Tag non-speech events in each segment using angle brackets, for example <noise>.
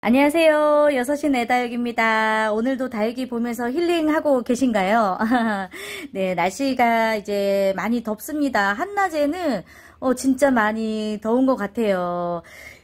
안녕하세요. 6시 내다육입니다. 오늘도 다육이 보면서 힐링하고 계신가요? <laughs> 네, 날씨가 이제 많이 덥습니다. 한낮에는 어, 진짜 많이 더운 것 같아요.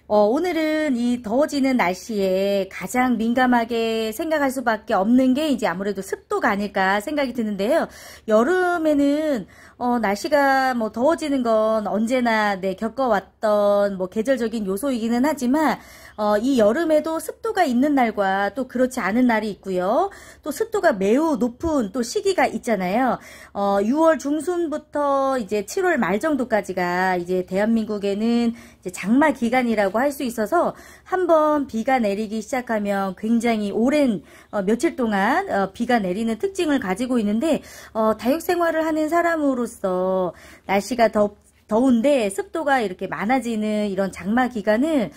어, 오늘은 이 더워지는 날씨에 가장 민감하게 생각할 수밖에 없는 게 이제 아무래도 습도가 아닐까 생각이 드는데요. 여름에는 어, 날씨가 뭐 더워지는 건 언제나 네, 겪어왔던 뭐 계절적인 요소이기는 하지만 어, 이 여름에도 습도가 있는 날과 또 그렇지 않은 날이 있고요. 또 습도가 매우 높은 또 시기가 있잖아요. 어, 6월 중순부터 이제 7월 말 정도까지가 이제 대한민국에는 이제 장마 기간이라고 할 수 있어서 한번 비가 내리기 시작하면 굉장히 오랜 어, 며칠 동안 어, 비가 내리는 특징을 가지고 있는데 어, 다육 생활을 하는 사람으로서 날씨가 덥 더운데 습도가 이렇게 많아지는 이런 장마 기간을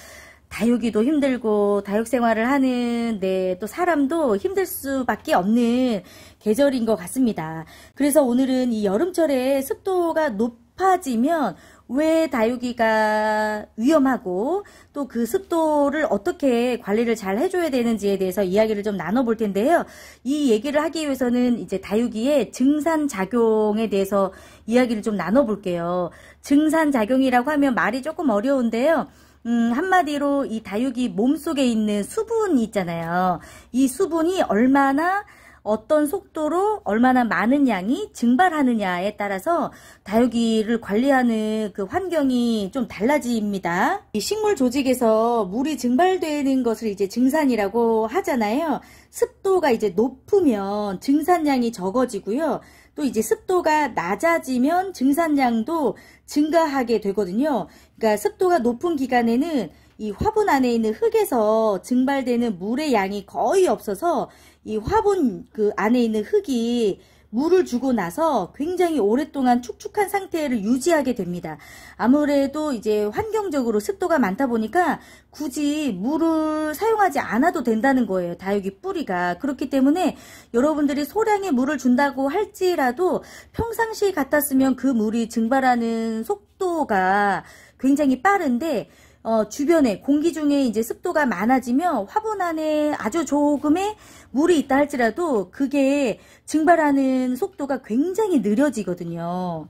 다육이도 힘들고 다육 생활을 하는 네, 또 사람도 힘들 수밖에 없는 계절인 것 같습니다. 그래서 오늘은 이 여름철에 습도가 높아지면 왜 다육이가 위험하고 또 그 습도를 어떻게 관리를 잘 해줘야 되는지에 대해서 이야기를 좀 나눠볼 텐데요. 이 얘기를 하기 위해서는 이제 다육이의 증산작용에 대해서 이야기를 좀 나눠볼게요. 증산작용이라고 하면 말이 조금 어려운데요. 음, 한마디로 이 다육이 몸속에 있는 수분이 있잖아요. 이 수분이 얼마나 어떤 속도로 얼마나 많은 양이 증발하느냐에 따라서 다육이를 관리하는 그 환경이 좀 달라집니다. 이 식물 조직에서 물이 증발되는 것을 이제 증산이라고 하잖아요. 습도가 이제 높으면 증산량이 적어지고요. 또 이제 습도가 낮아지면 증산량도 증가하게 되거든요. 그러니까 습도가 높은 기간에는 이 화분 안에 있는 흙에서 증발되는 물의 양이 거의 없어서 이 화분 그 안에 있는 흙이 물을 주고 나서 굉장히 오랫동안 축축한 상태를 유지하게 됩니다. 아무래도 이제 환경적으로 습도가 많다 보니까 굳이 물을 사용하지 않아도 된다는 거예요. 다육이 뿌리가. 그렇기 때문에 여러분들이 소량의 물을 준다고 할지라도 평상시 같았으면 그 물이 증발하는 속도가 굉장히 빠른데 어, 주변에 공기 중에 이제 습도가 많아지면 화분 안에 아주 조금의 물이 있다 할지라도 그게 증발하는 속도가 굉장히 느려지거든요.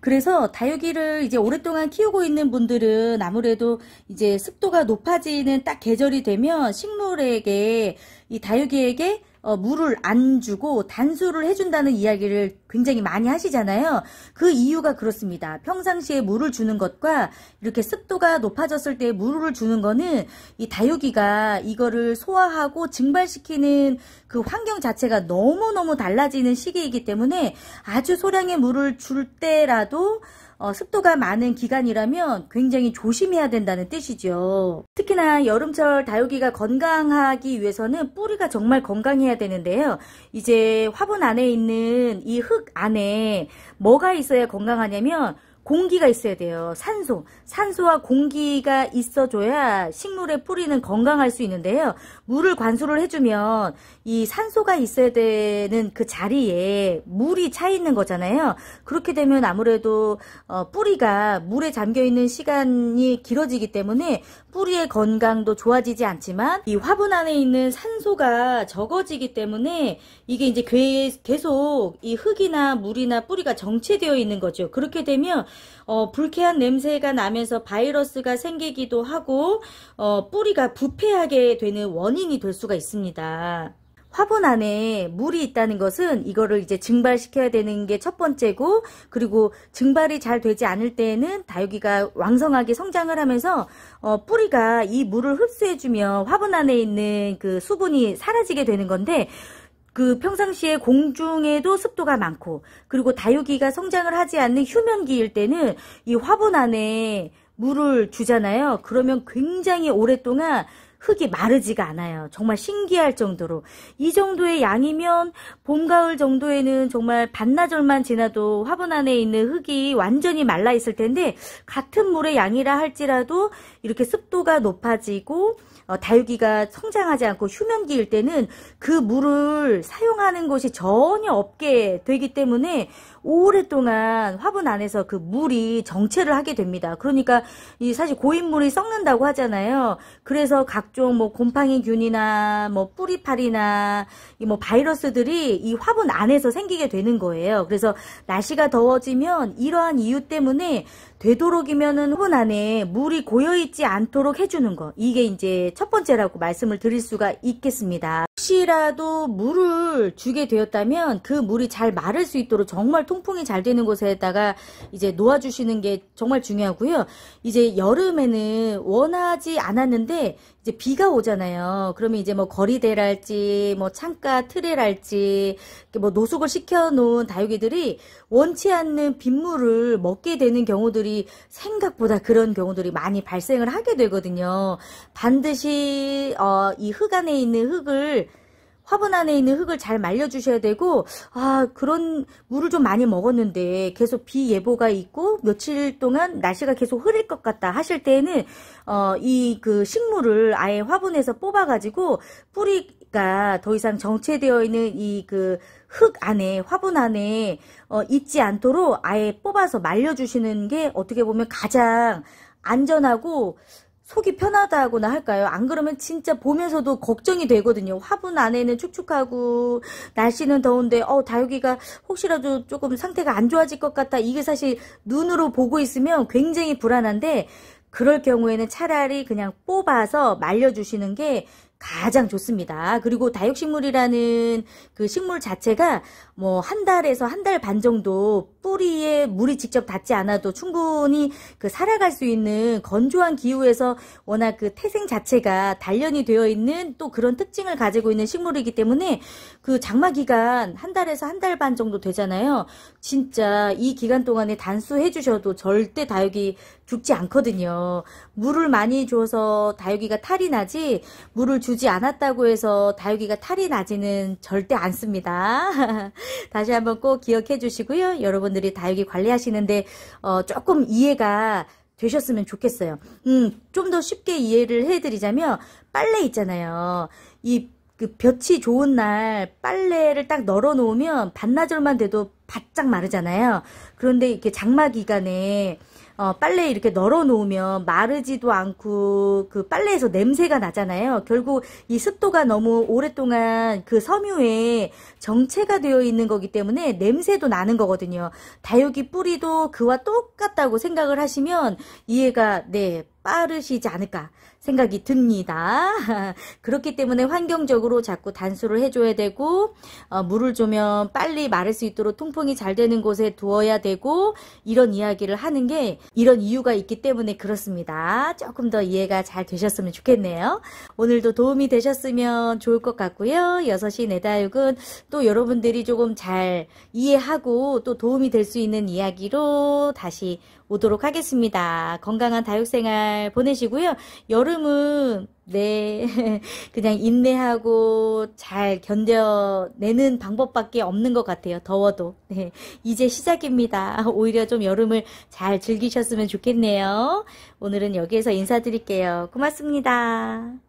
그래서 다육이를 이제 오랫동안 키우고 있는 분들은 아무래도 이제 습도가 높아지는 딱 계절이 되면 식물에게 이 다육이에게 어, 물을 안 주고 단수를 해준다는 이야기를 굉장히 많이 하시잖아요. 그 이유가 그렇습니다. 평상시에 물을 주는 것과 이렇게 습도가 높아졌을 때 물을 주는 거는 이 다육이가 이거를 소화하고 증발시키는 그 환경 자체가 너무너무 달라지는 시기이기 때문에 아주 소량의 물을 줄 때라도 어, 습도가 많은 기간이라면 굉장히 조심해야 된다는 뜻이죠. 특히나 여름철 다육이가 건강하기 위해서는 뿌리가 정말 건강해야 되는데요. 이제 화분 안에 있는 이 흙 안에 뭐가 있어야 건강하냐면 공기가 있어야 돼요. 산소. 산소와 공기가 있어줘야 식물의 뿌리는 건강할 수 있는데요. 물을 관수를 해주면 이 산소가 있어야 되는 그 자리에 물이 차 있는 거잖아요. 그렇게 되면 아무래도 어, 뿌리가 물에 잠겨있는 시간이 길어지기 때문에 뿌리의 건강도 좋아지지 않지만 이 화분 안에 있는 산소가 적어지기 때문에 이게 이제 계속 이 흙이나 물이나 뿌리가 정체되어 있는 거죠. 그렇게 되면 어, 불쾌한 냄새가 나면서 바이러스가 생기기도 하고 어, 뿌리가 부패하게 되는 원인이 될 수가 있습니다. 화분 안에 물이 있다는 것은 이거를 이제 증발시켜야 되는 게 첫 번째고 그리고 증발이 잘 되지 않을 때에는 다육이가 왕성하게 성장을 하면서 어, 뿌리가 이 물을 흡수해주면 화분 안에 있는 그 수분이 사라지게 되는 건데 그 평상시에 공중에도 습도가 많고 그리고 다육이가 성장을 하지 않는 휴면기일 때는 이 화분 안에 물을 주잖아요. 그러면 굉장히 오랫동안 흙이 마르지가 않아요. 정말 신기할 정도로. 이 정도의 양이면 봄, 가을 정도에는 정말 반나절만 지나도 화분 안에 있는 흙이 완전히 말라 있을 텐데 같은 물의 양이라 할지라도 이렇게 습도가 높아지고 다육이가 어, 성장하지 않고 휴면기일 때는 그 물을 사용하는 것이 전혀 없게 되기 때문에 오랫동안 화분 안에서 그 물이 정체를 하게 됩니다. 그러니까 이 사실 고인물이 썩는다고 하잖아요. 그래서 각종 뭐 곰팡이균이나 뭐 뿌리파리나 이뭐 바이러스들이 이 화분 안에서 생기게 되는 거예요. 그래서 날씨가 더워지면 이러한 이유 때문에 되도록이면은 화분 안에 물이 고여 있지 않도록 해주는 거. 이게 이제 첫 번째라고 말씀을 드릴 수가 있겠습니다. 혹시라도 물을 주게 되었다면 그 물이 잘 마를 수 있도록 정말 통풍이 잘 되는 곳에다가 이제 놓아주시는 게 정말 중요하고요. 이제 여름에는 원하지 않았는데 이제 비가 오잖아요. 그러면 이제 뭐 거리대랄지 뭐 창가 틀에랄지 뭐 노숙을 시켜놓은 다육이들이 원치 않는 빗물을 먹게 되는 경우들이 생각보다 그런 경우들이 많이 발생을 하게 되거든요. 반드시 어, 이흙 안에 있는 흙을 화분 안에 있는 흙을 잘 말려주셔야 되고 아 그런 물을 좀 많이 먹었는데 계속 비 예보가 있고 며칠 동안 날씨가 계속 흐릴 것 같다 하실 때에는 어, 이 그 식물을 아예 화분에서 뽑아가지고 뿌리가 더 이상 정체되어 있는 이 그 흙 안에 화분 안에 어, 있지 않도록 아예 뽑아서 말려주시는 게 어떻게 보면 가장 안전하고 속이 편하다고나 할까요? 안 그러면 진짜 보면서도 걱정이 되거든요. 화분 안에는 축축하고 날씨는 더운데 어 다육이가 혹시라도 조금 상태가 안 좋아질 것 같다. 이게 사실 눈으로 보고 있으면 굉장히 불안한데 그럴 경우에는 차라리 그냥 뽑아서 말려주시는 게 가장 좋습니다. 그리고 다육식물이라는 그 식물 자체가 뭐 한 달에서 한 달 반 정도 뿌리에 물이 직접 닿지 않아도 충분히 그 살아갈 수 있는 건조한 기후에서 워낙 그 태생 자체가 단련이 되어 있는 또 그런 특징을 가지고 있는 식물이기 때문에 그 장마 기간 한 달에서 한 달 반 정도 되잖아요. 진짜 이 기간 동안에 단수해 주셔도 절대 다육이 죽지 않거든요. 물을 많이 줘서 다육이가 탈이 나지 물을 주지 않았다고 해서 다육이가 탈이 나지는 절대 않습니다. <laughs> 다시 한번 꼭 기억해 주시고요. 여러분들이 다육이 관리하시는데 어, 조금 이해가 되셨으면 좋겠어요. 음, 좀 더 쉽게 이해를 해드리자면 빨래 있잖아요. 이그 볕이 좋은 날 빨래를 딱 널어 놓으면 반나절만 돼도 바짝 마르잖아요. 그런데 이렇게 장마 기간에 어, 빨래 이렇게 널어 놓으면 마르지도 않고 그 빨래에서 냄새가 나잖아요. 결국 이 습도가 너무 오랫동안 그 섬유에 정체가 되어 있는 거기 때문에 냄새도 나는 거거든요. 다육이 뿌리도 그와 똑같다고 생각을 하시면 이해가 네 빠르시지 않을까 생각이 듭니다. <laughs> 그렇기 때문에 환경적으로 자꾸 단수를 해줘야 되고 어, 물을 주면 빨리 마를 수 있도록 통풍이 잘 되는 곳에 두어야 되고 이런 이야기를 하는 게 이런 이유가 있기 때문에 그렇습니다. 조금 더 이해가 잘 되셨으면 좋겠네요. 오늘도 도움이 되셨으면 좋을 것 같고요. 6시 내다육은 또 여러분들이 조금 잘 이해하고 또 도움이 될 수 있는 이야기로 다시 오도록 하겠습니다. 건강한 다육생활 보내시고요. 여름은 네 <laughs> 그냥 인내하고 잘 견뎌내는 방법밖에 없는 것 같아요. 더워도 네 이제 시작입니다. <laughs> 오히려 좀 여름을 잘 즐기셨으면 좋겠네요. 오늘은 여기에서 인사드릴게요. 고맙습니다.